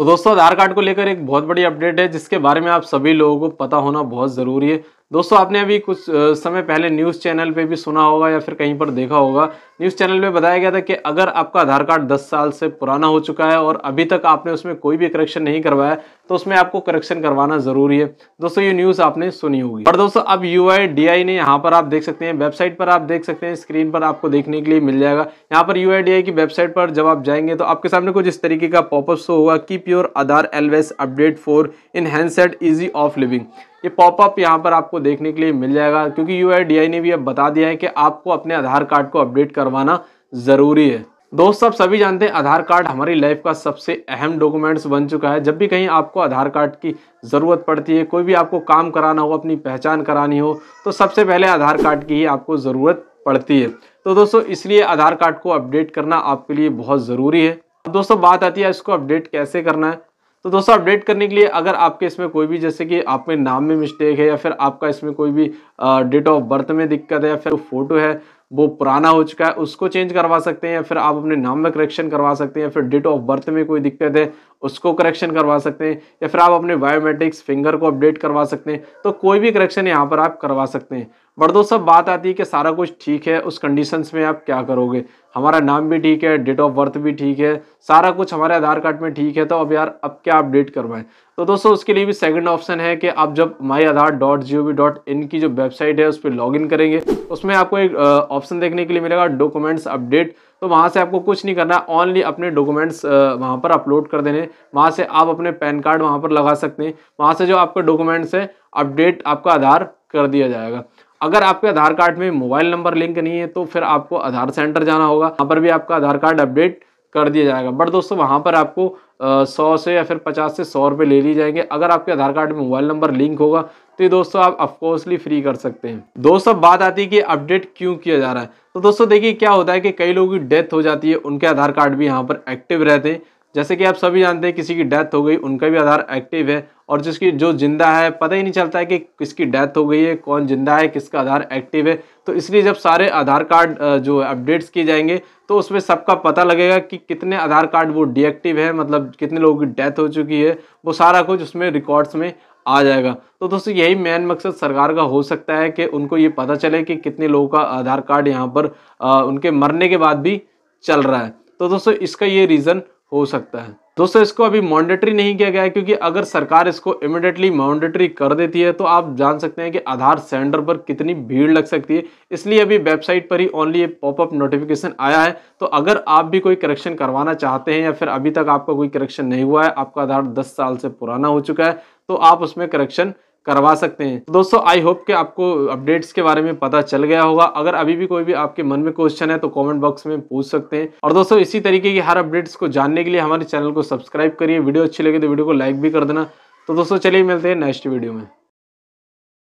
तो दोस्तों आधार कार्ड को लेकर एक बहुत बड़ी अपडेट है जिसके बारे में आप सभी लोगों को पता होना बहुत ज़रूरी है दोस्तों आपने अभी कुछ समय पहले न्यूज़ चैनल पे भी सुना होगा या फिर कहीं पर देखा होगा न्यूज़ चैनल में बताया गया था कि अगर आपका आधार कार्ड 10 साल से पुराना हो चुका है और अभी तक आपने उसमें कोई भी करेक्शन नहीं करवाया तो उसमें आपको करेक्शन करवाना ज़रूरी है दोस्तों ये न्यूज़ आपने सुनी होगी और दोस्तों अब यू आई ने यहाँ पर आप देख सकते हैं वेबसाइट पर आप देख सकते हैं स्क्रीन पर आपको देखने के लिए मिल जाएगा यहाँ पर यू की वेबसाइट पर जब आप जाएंगे तो आपके सामने कुछ इस तरीके का पॉपअप शो होगा keep your Aadhaar always update for in handset easy of living ये पॉपअप यहाँ पर आपको देखने के लिए मिल जाएगा क्योंकि यू ने भी अब बता दिया है कि आपको अपने आधार कार्ड को अपडेट करवा करवाना ज़रूरी है दोस्त आप सभी जानते हैं आधार कार्ड हमारी लाइफ का सबसे अहम डॉक्यूमेंट्स बन चुका है जब भी कहीं आपको आधार कार्ड की ज़रूरत पड़ती है कोई भी आपको काम कराना हो अपनी पहचान करानी हो तो सबसे पहले आधार कार्ड की ही आपको ज़रूरत पड़ती है तो दोस्तों इसलिए आधार कार्ड को अपडेट करना आपके लिए बहुत ज़रूरी है दोस्तों बात आती है इसको अपडेट कैसे करना है तो दोस्तों अपडेट करने के लिए अगर आपके इसमें कोई भी जैसे कि आपके नाम में मिस्टेक है या फिर आपका इसमें कोई भी डेट ऑफ बर्थ में दिक्कत है या फिर फोटो है वो पुराना हो चुका है उसको चेंज करवा सकते हैं या फिर आप अपने नाम में करेक्शन करवा सकते हैं या फिर डेट ऑफ बर्थ में कोई दिक्कत है उसको करेक्शन करवा सकते हैं या फिर आप अपने बायोमेट्रिक्स फिंगर को अपडेट करवा सकते हैं तो कोई भी करेक्शन यहाँ पर आप करवा सकते हैं बट दो सब बात आती है कि सारा कुछ ठीक है उस कंडीशंस में आप क्या करोगे हमारा नाम भी ठीक है डेट ऑफ बर्थ भी ठीक है सारा कुछ हमारे आधार कार्ड में ठीक है तो अब यार अब क्या अपडेट करवाएं तो दोस्तों उसके लिए भी सेकंड ऑप्शन है कि आप जब my Aadhaar dot G O V dot in की जो वेबसाइट है उस पर लॉग करेंगे उसमें आपको एक ऑप्शन देखने के लिए मिलेगा डॉक्यूमेंट्स अपडेट तो वहाँ से आपको कुछ नहीं करना है ऑनली अपने डॉक्यूमेंट्स वहाँ पर अपलोड कर देने वहाँ से आप अपने पैन कार्ड वहाँ पर लगा सकते हैं वहाँ से जो आपका डॉक्यूमेंट्स है अपडेट आपका आधार कर दिया जाएगा अगर आपके आधार कार्ड में मोबाइल नंबर लिंक नहीं है तो फिर आपको आधार सेंटर जाना होगा वहाँ पर भी आपका आधार कार्ड अपडेट कर दिया जाएगा बट दोस्तों वहाँ पर आपको सौ से या फिर पचास से सौ रुपये ले लिए जाएंगे अगर आपके आधार कार्ड में मोबाइल नंबर लिंक होगा तो ये दोस्तों आप अफकोर्सली फ्री कर सकते हैं दोस्तों बात आती है कि अपडेट क्यों किया जा रहा है तो दोस्तों देखिए क्या होता है कि कई लोगों की डेथ हो जाती है उनके आधार कार्ड भी यहाँ पर एक्टिव रहते हैं जैसे कि आप सभी जानते हैं किसी की डेथ हो गई उनका भी आधार एक्टिव है और जिसकी जो जिंदा है पता ही नहीं चलता है कि किसकी डेथ हो गई है कौन जिंदा है किसका आधार एक्टिव है तो इसलिए जब सारे आधार कार्ड जो अपडेट्स किए जाएंगे तो उसमें सबका पता लगेगा कि कितने आधार कार्ड वो डीएक्टिव है मतलब कितने लोगों की डेथ हो चुकी है वो सारा कुछ उसमें रिकॉर्ड्स में आ जाएगा तो दोस्तों यही मेन मकसद सरकार का हो सकता है कि उनको ये पता चले कि कितने लोगों का आधार कार्ड यहाँ पर आ, उनके मरने के बाद भी चल रहा है तो दोस्तों इसका ये रीज़न हो सकता है दोस्तों इसको अभी मॉन्डेटरी नहीं किया गया है क्योंकि अगर सरकार इसको इमिडिएटली मॉन्डेटरी कर देती है तो आप जान सकते हैं कि आधार सेंटर पर कितनी भीड़ लग सकती है इसलिए अभी वेबसाइट पर ही ओनली ये पॉपअप नोटिफिकेशन आया है तो अगर आप भी कोई करेक्शन करवाना चाहते हैं या फिर अभी तक आपका कोई करेक्शन नहीं हुआ है आपका आधार दस साल से पुराना हो चुका है तो आप उसमें करेक्शन करवा सकते हैं दोस्तों आई होप कि आपको अपडेट्स के बारे में पता चल गया होगा अगर अभी भी कोई भी आपके मन में क्वेश्चन है तो कॉमेंट बॉक्स में पूछ सकते हैं और दोस्तों इसी तरीके की हर अपडेट्स को जानने के लिए हमारे चैनल को सब्सक्राइब करिए वीडियो अच्छी लगे तो वीडियो को लाइक भी कर देना तो दोस्तों चलिए मिलते हैं नेक्स्ट वीडियो में